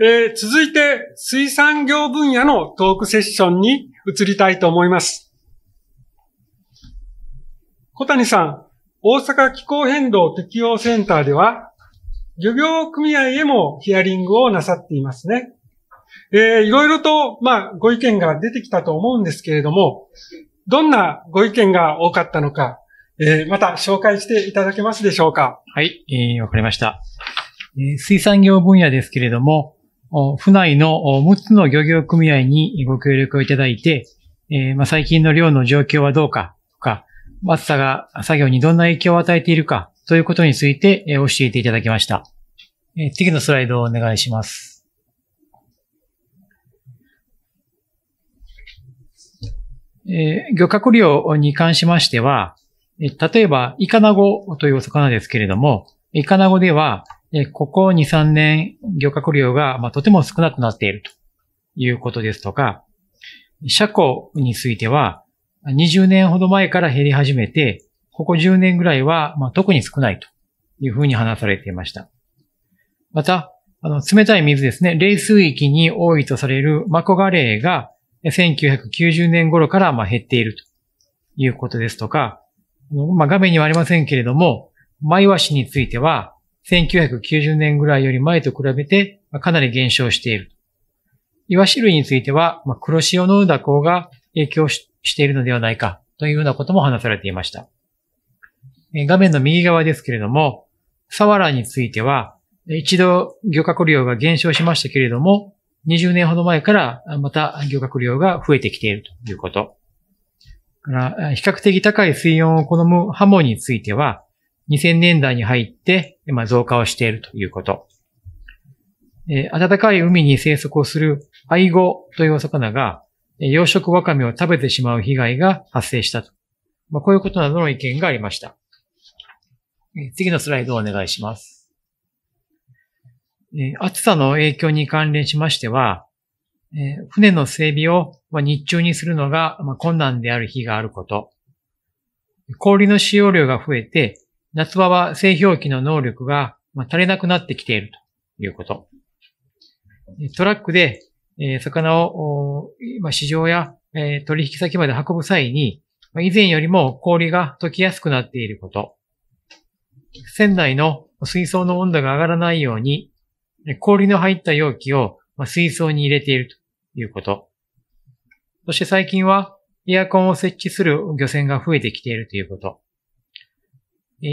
えー、続いて、水産業分野のトークセッションに移りたいと思います。小谷さん、大阪気候変動適用センターでは、漁業組合へもヒアリングをなさっていますね。えー、いろいろと、まあ、ご意見が出てきたと思うんですけれども、どんなご意見が多かったのか、えー、また紹介していただけますでしょうか。はい、えー、わかりました。え水産業分野ですけれども、府内の6つの漁業組合にご協力をいただいて、えま最近の漁の状況はどうかとか、暑さが作業にどんな影響を与えているかということについて教えていただきました。え次のスライドをお願いします。えー、漁獲量に関しましては、例えば、イカナゴというお魚ですけれども、イカナゴでは、ここ2、3年、漁獲量が、まとても少なくなっているということですとか、車庫については、20年ほど前から減り始めて、ここ10年ぐらいは、ま特に少ないというふうに話されていました。また、あの、冷たい水ですね、冷水域に多いとされるマコガレイが、1990年頃からま減っているということですとか、まあ、画面にはありませんけれども、マイワシについては、1990年ぐらいより前と比べてかなり減少している。イワシ類については、黒潮の蛇行が影響しているのではないかというようなことも話されていました。画面の右側ですけれども、サワラについては、一度漁獲量が減少しましたけれども、20年ほど前からまた漁獲量が増えてきているということ。比較的高い水温を好むハモについては、2000年代に入って、まあ、増加をしているということ。えー、暖かい海に生息をするアイゴというお魚が、養殖ワカメを食べてしまう被害が発生したと。まあ、こういうことなどの意見がありました。次のスライドをお願いします。暑さの影響に関連しましては、船の整備を日中にするのが困難である日があること、氷の使用量が増えて夏場は製氷機の能力が足りなくなってきているということ。トラックで魚を市場や取引先まで運ぶ際に、以前よりも氷が溶きやすくなっていること。船内の水槽の温度が上がらないように、氷の入った容器を水槽に入れているということ。そして最近はエアコンを設置する漁船が増えてきているということ。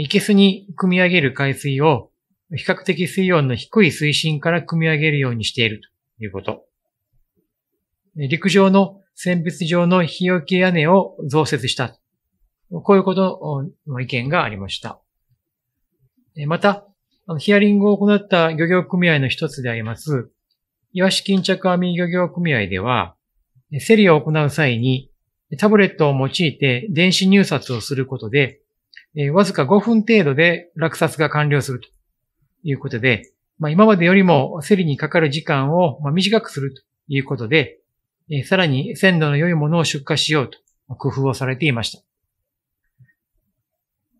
生けすに汲み上げる海水を比較的水温の低い水深から汲み上げるようにしているということ。陸上の選別場の日よけ屋根を増設した。こういうことの意見がありました。また、ヒアリングを行った漁業組合の一つであります、岩市巾着網漁業組合では、セリを行う際にタブレットを用いて電子入札をすることで、えー、わずか5分程度で落札が完了するということで、まあ、今までよりも競りにかかる時間を短くするということで、えー、さらに鮮度の良いものを出荷しようと工夫をされていました。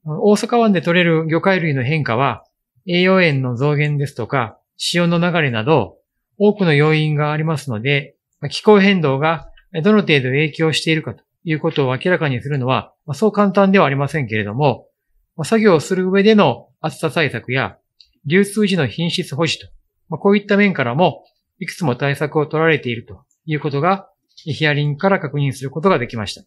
大阪湾で取れる魚介類の変化は、栄養塩の増減ですとか、潮の流れなど、多くの要因がありますので、気候変動がどの程度影響しているかということを明らかにするのは、まあ、そう簡単ではありませんけれども、まあ、作業をする上での暑さ対策や、流通時の品質保持と、まあ、こういった面からも、いくつも対策を取られているということが、ヒアリングから確認することができました。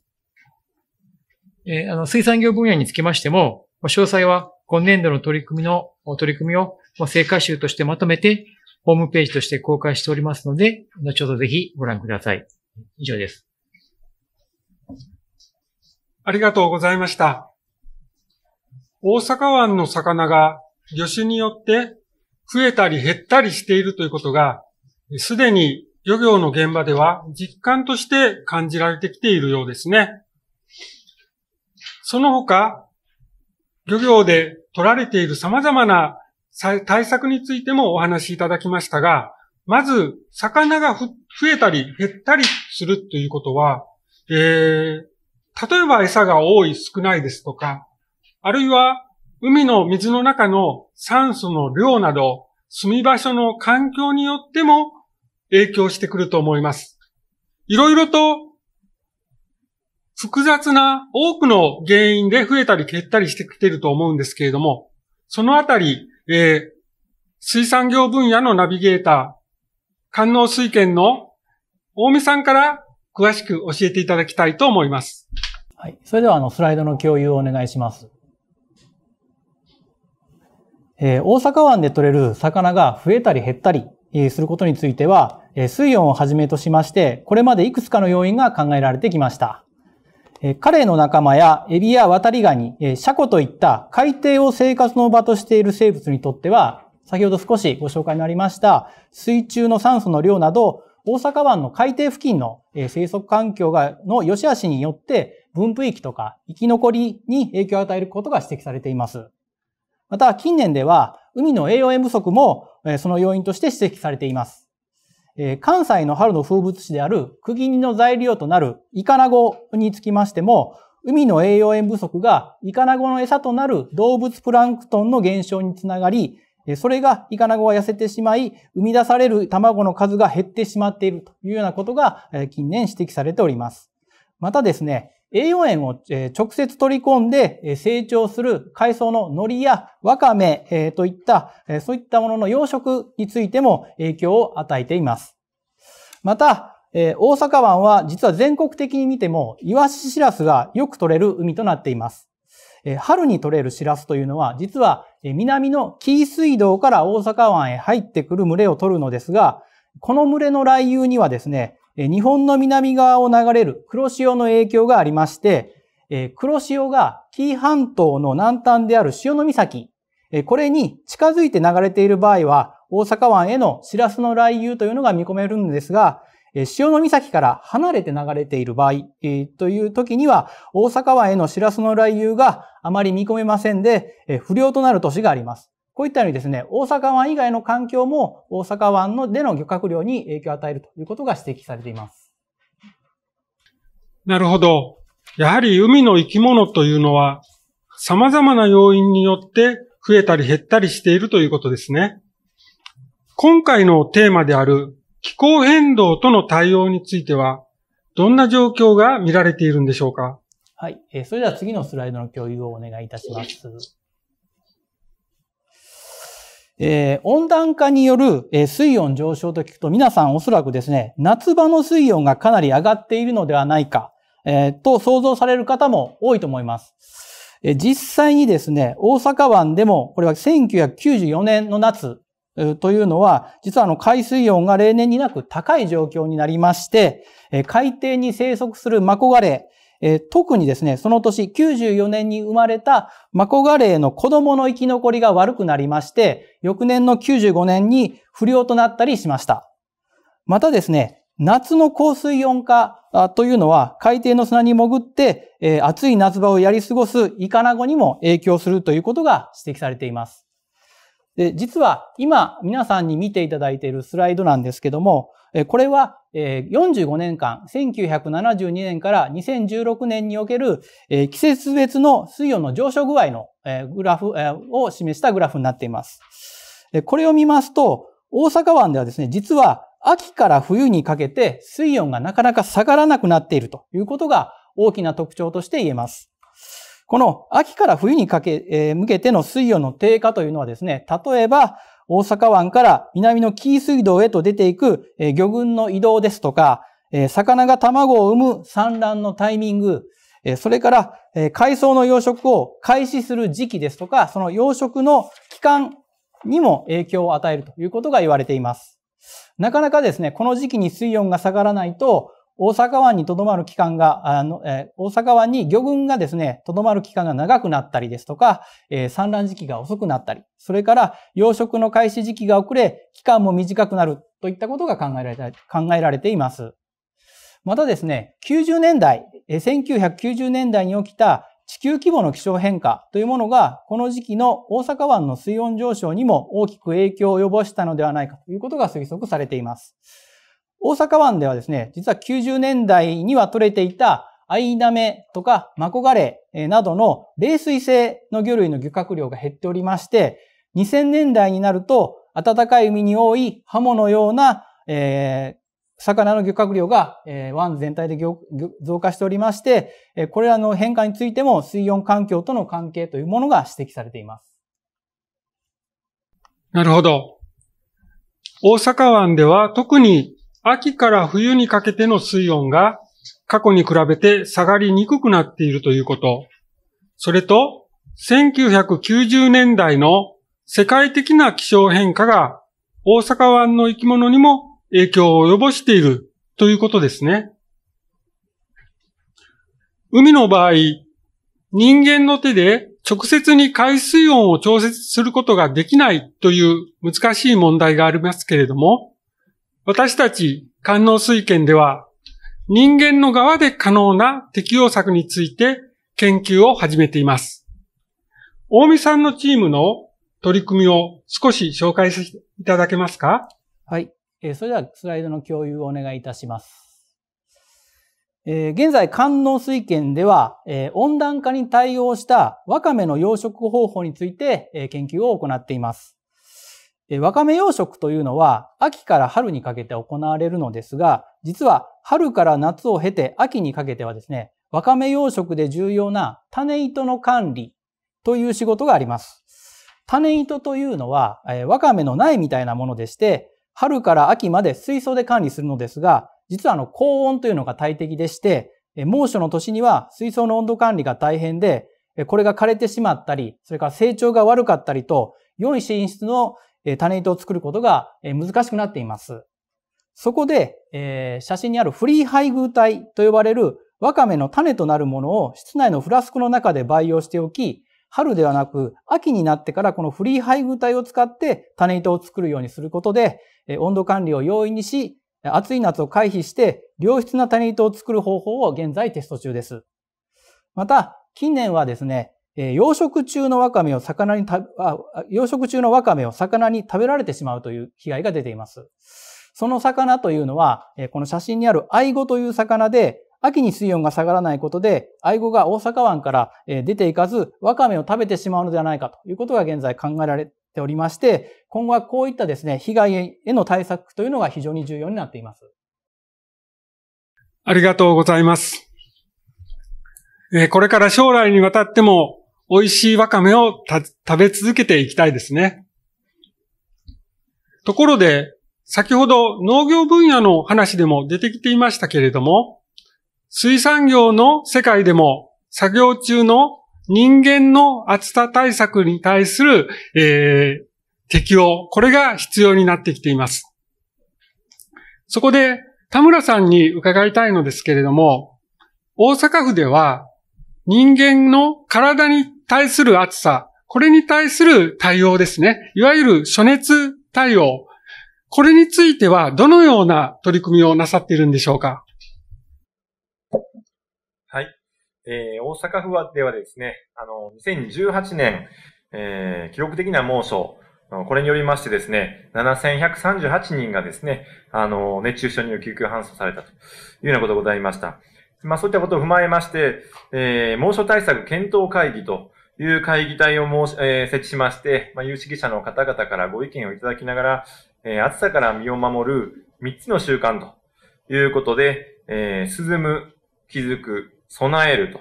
えー、あの、水産業分野につきましても、詳細は今年度の取り組みの、取り組みを成果集としてまとめて、ホームページとして公開しておりますので、後ほどぜひご覧ください。以上です。ありがとうございました。大阪湾の魚が魚種によって増えたり減ったりしているということが、すでに漁業の現場では実感として感じられてきているようですね。その他、漁業で取られている様々な対策についてもお話しいただきましたが、まず、魚が増えたり減ったりするということは、えー、例えば餌が多い少ないですとか、あるいは海の水の中の酸素の量など、住み場所の環境によっても影響してくると思います。いろいろと複雑な多くの原因で増えたり減ったりしてきていると思うんですけれども、そのあたり、えー、水産業分野のナビゲーター、観能水研の大見さんから詳しく教えていただきたいと思います。はい。それでは、あの、スライドの共有をお願いします。えー、大阪湾で取れる魚が増えたり減ったりすることについては、水温をはじめとしまして、これまでいくつかの要因が考えられてきました。カレイの仲間やエビやワタリガニ、シャコといった海底を生活の場としている生物にとっては、先ほど少しご紹介になりました水中の酸素の量など大阪湾の海底付近の生息環境が、の良し悪しによって分布域とか生き残りに影響を与えることが指摘されています。また近年では海の栄養塩不足もその要因として指摘されています。関西の春の風物詩である釘の材料となるイカナゴにつきましても、海の栄養塩不足がイカナゴの餌となる動物プランクトンの減少につながり、それがイカナゴは痩せてしまい、生み出される卵の数が減ってしまっているというようなことが近年指摘されております。またですね、栄養塩を直接取り込んで成長する海藻の海苔やワカメといった、そういったものの養殖についても影響を与えています。また、大阪湾は実は全国的に見ても、イワシシラスがよく取れる海となっています。春に取れるシラスというのは、実は南の紀伊水道から大阪湾へ入ってくる群れを取るのですが、この群れの来遊にはですね、日本の南側を流れる黒潮の影響がありまして、黒潮が紀伊半島の南端である潮岬、これに近づいて流れている場合は、大阪湾へのシラスの来遊というのが見込めるんですが、潮岬から離れて流れている場合、という時には、大阪湾へのシラスの来遊があまり見込めませんで、不良となる年があります。こういったようにですね、大阪湾以外の環境も大阪湾のでの漁獲量に影響を与えるということが指摘されています。なるほど。やはり海の生き物というのは様々な要因によって増えたり減ったりしているということですね。今回のテーマである気候変動との対応については、どんな状況が見られているんでしょうかはい。えー、それでは次のスライドの共有をお願いいたします。えー、温暖化による、えー、水温上昇と聞くと皆さんおそらくですね、夏場の水温がかなり上がっているのではないか、えー、と想像される方も多いと思います。えー、実際にですね、大阪湾でも、これは1994年の夏というのは、実はあの海水温が例年になく高い状況になりまして、海底に生息するマコガレイ、特にですね、その年94年に生まれたマコガレイの子供の生き残りが悪くなりまして、翌年の95年に不良となったりしました。またですね、夏の降水温化というのは海底の砂に潜って、暑い夏場をやり過ごすイカナゴにも影響するということが指摘されています。で、実は今皆さんに見ていただいているスライドなんですけども、これは45年間、1972年から2016年における季節別の水温の上昇具合のグラフを示したグラフになっています。これを見ますと、大阪湾ではですね、実は秋から冬にかけて水温がなかなか下がらなくなっているということが大きな特徴として言えます。この秋から冬にかけ、えー、向けての水温の低下というのはですね、例えば大阪湾から南の紀伊水道へと出ていく、えー、魚群の移動ですとか、えー、魚が卵を産む産卵のタイミング、えそれから、え海藻の養殖を開始する時期ですとか、その養殖の期間にも影響を与えるということが言われています。なかなかですね、この時期に水温が下がらないと、大阪湾にとどまる期間が、あのえー、大阪湾に魚群がですね、とどまる期間が長くなったりですとか、えー、産卵時期が遅くなったり、それから養殖の開始時期が遅れ、期間も短くなるといったことが考えられ考えられています。またですね、90年代、えー、1990年代に起きた地球規模の気象変化というものが、この時期の大阪湾の水温上昇にも大きく影響を及ぼしたのではないかということが推測されています。大阪湾ではですね、実は90年代には取れていたアイダメとかマコガレなどの冷水性の魚類の漁獲量が減っておりまして、2000年代になると暖かい海に多いハモのような、えー、魚の漁獲量が、えー、湾全体で増加しておりまして、えこれらの変化についても水温環境との関係というものが指摘されています。なるほど。大阪湾では特に秋から冬にかけての水温が過去に比べて下がりにくくなっているということ、それと1990年代の世界的な気象変化が大阪湾の生き物にも影響を及ぼしているということですね。海の場合、人間の手で直接に海水温を調節することができないという難しい問題がありますけれども、私たち官能水研では、人間の側で可能な適用策について研究を始めています。大見さんのチームの取り組みを少し紹介していただけますかはい。えー、それではスライドの共有をお願いいたします。えー、現在、官能水圏では、えー、温暖化に対応したワカメの養殖方法について、えー、研究を行っています。わかめ養殖というのは秋から春にかけて行われるのですが、実は春から夏を経て秋にかけてはですね、わかめ養殖で重要な種糸の管理という仕事があります。種糸というのは、わかめの苗みたいなものでして、春から秋まで水槽で管理するのですが、実はあの高温というのが大敵でして、猛暑の年には水槽の温度管理が大変で、これが枯れてしまったり、それから成長が悪かったりと、良い品質の種糸を作ることが難しくなっています。そこで、えー、写真にあるフリー配偶体と呼ばれるワカメの種となるものを室内のフラスコの中で培養しておき、春ではなく秋になってからこのフリー配偶体を使って種糸を作るようにすることで、温度管理を容易にし、暑い夏を回避して良質な種糸を作る方法を現在テスト中です。また、近年はですね、え養殖中のワカメを魚にたあ、養殖中のワカメを魚に食べられてしまうという被害が出ています。その魚というのは、えこの写真にあるアイゴという魚で、秋に水温が下がらないことで、アイゴが大阪湾から出ていかず、ワカメを食べてしまうのではないかということが現在考えられておりまして、今後はこういったですね、被害への対策というのが非常に重要になっています。ありがとうございます。これから将来にわたっても美味しいわかめを食べ続けていきたいですね。ところで、先ほど農業分野の話でも出てきていましたけれども、水産業の世界でも作業中の人間の暑さ対策に対する、えー、適用、これが必要になってきています。そこで田村さんに伺いたいのですけれども、大阪府では人間の体に対する暑さ、これに対する対応ですね。いわゆる暑熱対応。これについてはどのような取り組みをなさっているんでしょうかはい。えー、大阪府はではですね、あの、2018年、えー、記録的な猛暑、これによりましてですね、7138人がですね、あの、熱中症による救急搬送されたというようなことがございました。まあ、そういったことを踏まえまして、えー、猛暑対策検討会議という会議体を申し、えー、設置しまして、まあ、有識者の方々からご意見をいただきながら、えー、暑さから身を守る3つの習慣ということで、えー、涼む、気づく、備える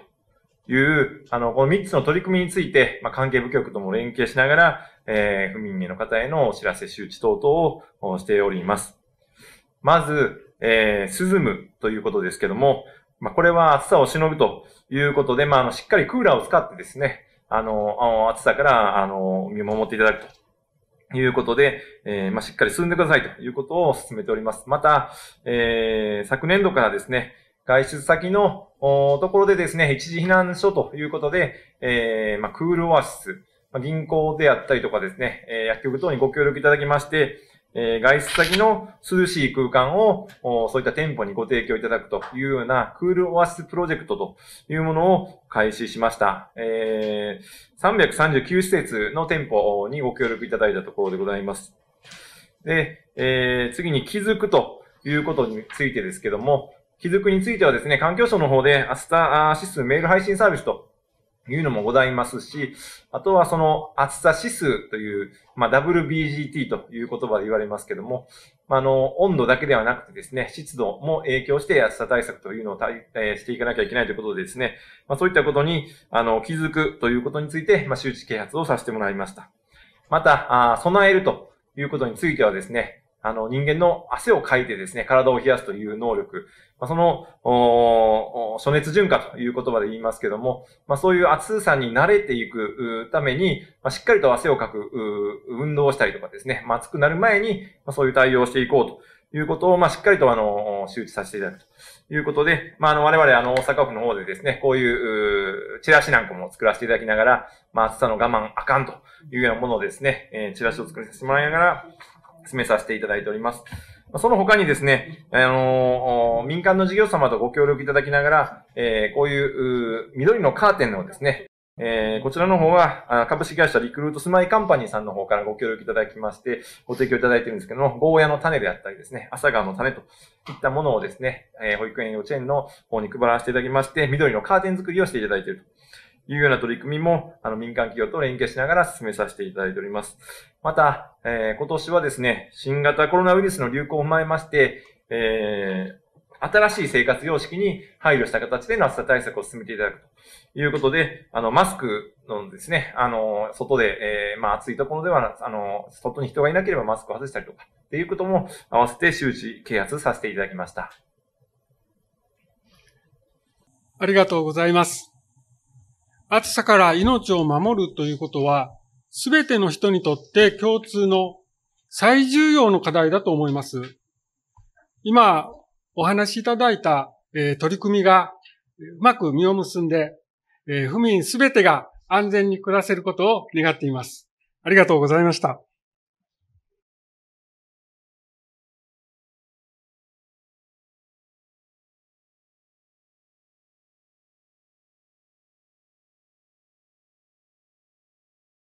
という、あの、この3つの取り組みについて、まあ、関係部局とも連携しながら、えー、不民への方へのお知らせ、周知等々をしております。まず、えー、涼むということですけども、まあ、これは暑さをしのぐということで、まあ、あの、しっかりクーラーを使ってですね、あの、暑さから、あの、見守っていただくということで、えー、まあ、しっかり進んでくださいということを進めております。また、えー、昨年度からですね、外出先のところでですね、一時避難所ということで、えー、まあ、クールオアシス、銀行であったりとかですね、え薬局等にご協力いただきまして、えー、外出先の涼しい空間を、そういった店舗にご提供いただくというようなクールオアシスプロジェクトというものを開始しました。えー、339施設の店舗にご協力いただいたところでございます。で、えー、次に気づくということについてですけども、気づくについてはですね、環境省の方でアスターアシスメール配信サービスというのもございますし、あとはその暑さ指数という、まあ、WBGT という言葉で言われますけども、あの、温度だけではなくてですね、湿度も影響して暑さ対策というのを対、えー、していかなきゃいけないということでですね、まあ、そういったことに、あの、気づくということについて、まあ、周知啓発をさせてもらいました。また、あ備えるということについてはですね、あの、人間の汗をかいてですね、体を冷やすという能力。まあ、その、暑熱順化という言葉で言いますけども、まあ、そういう暑さに慣れていくために、まあ、しっかりと汗をかく、運動をしたりとかですね、まあ、暑くなる前に、まあ、そういう対応をしていこうということを、まあ、しっかりと、あの、周知させていただくということで、まあ、あの、我々、あの、大阪府の方でですね、こういう、チラシなんかも作らせていただきながら、まあ、暑さの我慢あかんというようなものをですね、えー、チラシを作らせてもらいながら、進めさせていただいております。その他にですね、あの民間の事業様とご協力いただきながら、えー、こういう緑のカーテンのですね、えー、こちらの方は、株式会社リクルートスマイカンパニーさんの方からご協力いただきまして、ご提供いただいているんですけども、ゴーヤの種であったりですね、朝顔の種といったものをですね、えー、保育園幼稚園の方に配らせていただきまして、緑のカーテン作りをしていただいていると。いうような取り組みも、あの、民間企業と連携しながら進めさせていただいております。また、えー、今年はですね、新型コロナウイルスの流行を踏まえまして、えー、新しい生活様式に配慮した形での暑さ対策を進めていただくということで、あの、マスクのですね、あの、外で、えー、まあ、暑いところでは、あの、外に人がいなければマスクを外したりとか、っていうことも合わせて周知啓発させていただきました。ありがとうございます。暑さから命を守るということは、すべての人にとって共通の最重要の課題だと思います。今、お話しいただいた、え取り組みがうまく実を結んで、え府民すべてが安全に暮らせることを願っています。ありがとうございました。